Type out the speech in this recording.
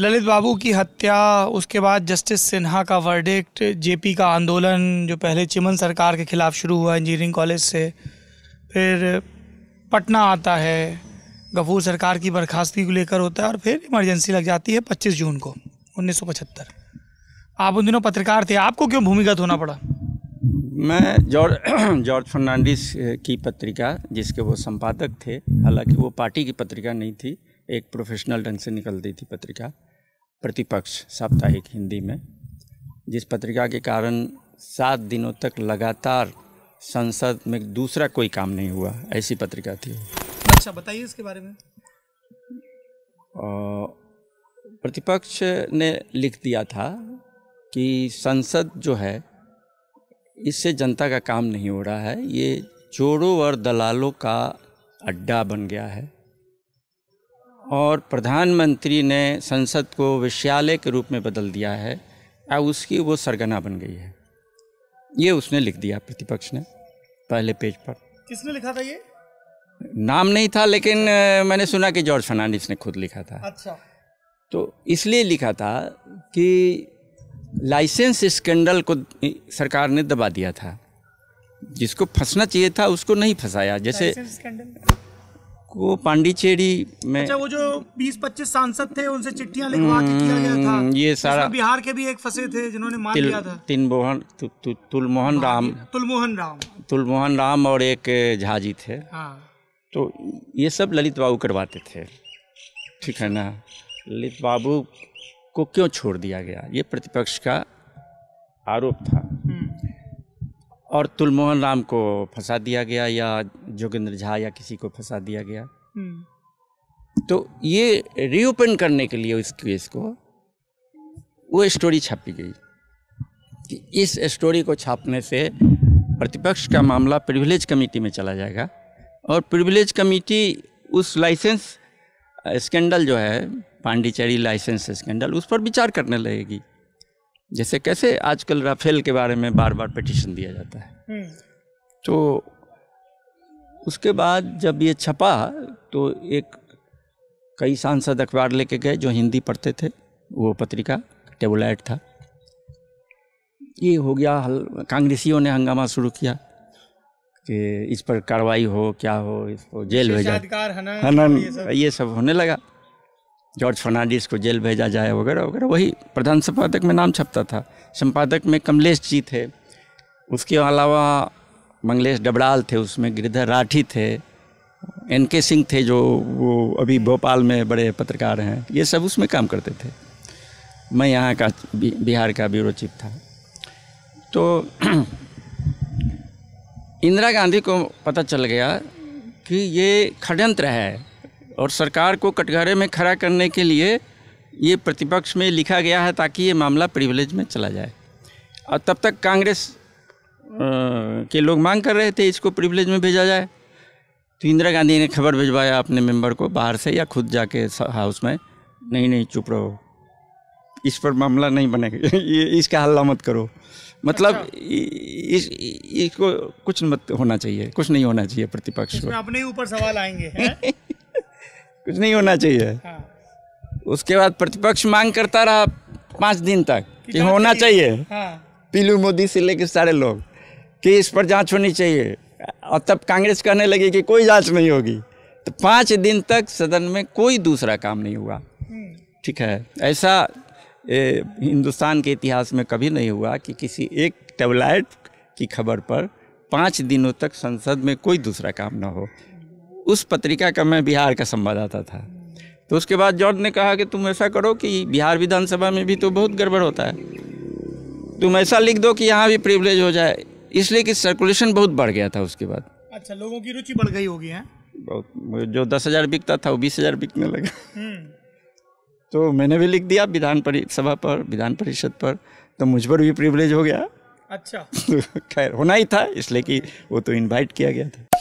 ललित बाबू की हत्या उसके बाद जस्टिस सिन्हा का वर्डिक्ट जेपी का आंदोलन जो पहले चिमन सरकार के ख़िलाफ़ शुरू हुआ इंजीनियरिंग कॉलेज से फिर पटना आता है गफूर सरकार की बर्खास्तगी को लेकर होता है और फिर इमरजेंसी लग जाती है 25 जून को 1975 आप उन दिनों पत्रकार थे आपको क्यों भूमिगत होना पड़ा मैं जॉर्ज जॉर्ज फर्नांडिस की पत्रिका जिसके वो संपादक थे हालांकि वो पार्टी की पत्रिका नहीं थी एक प्रोफेशनल ढंग से निकलती थी पत्रिका प्रतिपक्ष साप्ताहिक हिंदी में जिस पत्रिका के कारण सात दिनों तक लगातार संसद में दूसरा कोई काम नहीं हुआ ऐसी पत्रिका थी अच्छा बताइए इसके बारे में प्रतिपक्ष ने लिख दिया था कि संसद जो है इससे जनता का काम नहीं हो रहा है ये चोरों और दलालों का अड्डा बन गया है और प्रधानमंत्री ने संसद को विश्यालय के रूप में बदल दिया है और उसकी वो सरगना बन गई है ये उसने लिख दिया प्रतिपक्ष ने पहले पेज पर किसने लिखा था ये नाम नहीं था लेकिन मैंने सुना कि जॉर्ज फर्नांडिस ने खुद लिखा था अच्छा तो इसलिए लिखा था कि लाइसेंस स्कैंडल को सरकार ने दबा दिया था जिसको फंसना चाहिए था उसको नहीं फंसाया जैसे वो पांडिचेरी में अच्छा वो जो 20-25 सांसद थे उनसे चिट्ठियां लिखवा के किया गया था हम्म, ये सारा बिहार के भी एक फंसे थे जिन्होंने मार दिया था तीन मोहन तुलमोहन हाँ, राम तुलमोहन राम तुलमोहन राम और एक झाजी थे हाँ। तो ये सब ललित बाबू करवाते थे ठीक है ना ललित बाबू को क्यों छोड़ दिया गया ये प्रतिपक्ष का आरोप था और तुलमोहन राम को फंसा दिया गया या जोगिंद्र झा या किसी को फंसा दिया गया हम्म। तो ये रीओपन करने के लिए उस केस को वो स्टोरी छापी गई कि इस स्टोरी को छापने से प्रतिपक्ष का मामला प्रिविलेज कमेटी में चला जाएगा और प्रिविलेज कमेटी उस लाइसेंस स्कैंडल जो है पांडिचेरी लाइसेंस स्कैंडल उस पर विचार करने लगेगी जैसे कैसे आजकल राफेल के बारे में बार बार पटिशन दिया जाता है हम्म। तो उसके बाद जब ये छपा तो एक कई सांसद अखबार लेके गए जो हिंदी पढ़ते थे वो पत्रिका टेबलाइट था ये हो गया हल कांग्रेसियों ने हंगामा शुरू किया कि इस पर कार्रवाई हो क्या हो इसको जेल भेजा हनन ये सब होने लगा जॉर्ज फर्नांडिस को जेल भेजा जाए वगैरह वगैरह वही प्रधान संपादक में नाम छपता था संपादक में कमलेश जी थे उसके अलावा मंगलेश डबराल थे उसमें गिरधर राठी थे एन के सिंह थे जो वो अभी भोपाल में बड़े पत्रकार हैं ये सब उसमें काम करते थे मैं यहाँ का बिहार का ब्यूरो चीफ था तो इंदिरा गांधी को पता चल गया कि ये षडयंत्र है और सरकार को कटघरे में खड़ा करने के लिए ये प्रतिपक्ष में लिखा गया है ताकि ये मामला प्रिविलेज में चला जाए और तब तक कांग्रेस के लोग मांग कर रहे थे इसको प्रिविलेज में भेजा जाए तो इंदिरा गांधी ने खबर भिजवाया अपने मेंबर को बाहर से या खुद जाके हाउस में नहीं नहीं चुप रहो इस पर मामला नहीं बनेगा ये इसका हल्ला मत करो मतलब अच्छा। इस इसको कुछ मत होना चाहिए कुछ नहीं होना चाहिए प्रतिपक्ष को अपने ऊपर सवाल आएंगे कुछ नहीं होना चाहिए हाँ। उसके बाद प्रतिपक्ष मांग करता रहा पाँच दिन तक कि होना चाहिए, हाँ। पीलू मोदी से लेकर सारे लोग कि इस पर जांच होनी चाहिए और तब कांग्रेस कहने लगी कि कोई जांच नहीं होगी तो पाँच दिन तक सदन में कोई दूसरा काम नहीं हुआ हम्म। ठीक है ऐसा ए, हिंदुस्तान के इतिहास में कभी नहीं हुआ कि किसी एक टेबलाइट की खबर पर पाँच दिनों तक संसद में कोई दूसरा काम ना हो उस पत्रिका का मैं बिहार का संवाददाता था तो उसके बाद जॉर्ज ने कहा कि तुम ऐसा करो कि बिहार विधानसभा में भी तो बहुत गड़बड़ होता है तुम ऐसा लिख दो कि यहाँ भी प्रिवलेज हो जाए इसलिए कि सर्कुलेशन बहुत बढ़ गया था उसके बाद अच्छा लोगों की रुचि बढ़ गई होगी बहुत जो दस हज़ार बिकता था वो बीस हज़ार बिकने लगा हम्म। तो मैंने भी लिख दिया विधान सभा पर विधान परिषद पर तो मुझ पर भी प्रिवलेज हो गया अच्छा खैर होना ही था इसलिए कि वो तो इनवाइट किया गया था